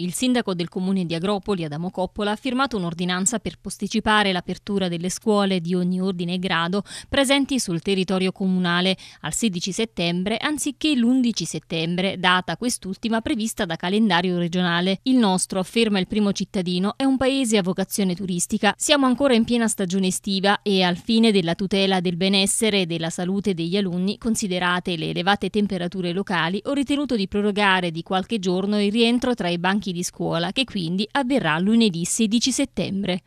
Il sindaco del comune di Agropoli, Adamo Coppola, ha firmato un'ordinanza per posticipare l'apertura delle scuole di ogni ordine e grado presenti sul territorio comunale al 16 settembre anziché l'11 settembre, data quest'ultima prevista da calendario regionale. Il nostro, afferma il primo cittadino, è un paese a vocazione turistica. Siamo ancora in piena stagione estiva e al fine della tutela del benessere e della salute degli alunni, considerate le elevate temperature locali, ho ritenuto di prorogare di qualche giorno il rientro tra i banchi banchi di scuola, che quindi avverrà lunedì 16 settembre.